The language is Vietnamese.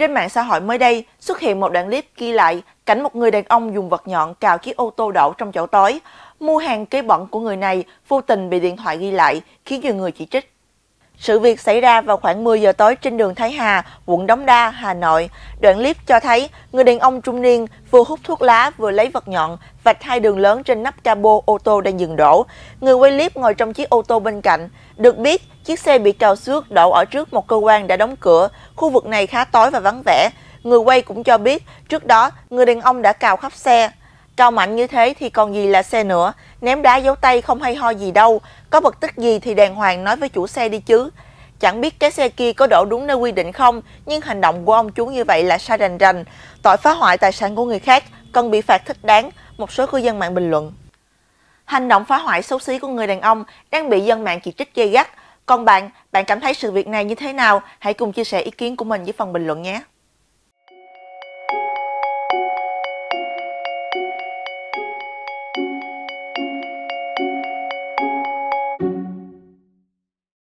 Trên mạng xã hội mới đây, xuất hiện một đoạn clip ghi lại cảnh một người đàn ông dùng vật nhọn cào chiếc ô tô đậu trong chỗ tối. Mua hàng kế bẩn của người này vô tình bị điện thoại ghi lại, khiến nhiều người chỉ trích. Sự việc xảy ra vào khoảng 10 giờ tối trên đường Thái Hà, quận Đống Đa, Hà Nội. Đoạn clip cho thấy người đàn ông trung niên vừa hút thuốc lá vừa lấy vật nhọn vạch hai đường lớn trên nắp cabo ô tô đang dừng đổ. Người quay clip ngồi trong chiếc ô tô bên cạnh. Được biết, chiếc xe bị cào xước đổ ở trước một cơ quan đã đóng cửa. Khu vực này khá tối và vắng vẻ. Người quay cũng cho biết, trước đó, người đàn ông đã cào khắp xe, Cao mạnh như thế thì còn gì là xe nữa, ném đá dấu tay không hay ho gì đâu, có bực tức gì thì đàng hoàng nói với chủ xe đi chứ. Chẳng biết cái xe kia có đổ đúng nơi quy định không, nhưng hành động của ông chú như vậy là sai rành rành. Tội phá hoại tài sản của người khác cần bị phạt thích đáng, một số cư dân mạng bình luận. Hành động phá hoại xấu xí của người đàn ông đang bị dân mạng chỉ trích gay gắt. Còn bạn, bạn cảm thấy sự việc này như thế nào? Hãy cùng chia sẻ ý kiến của mình với phần bình luận nhé!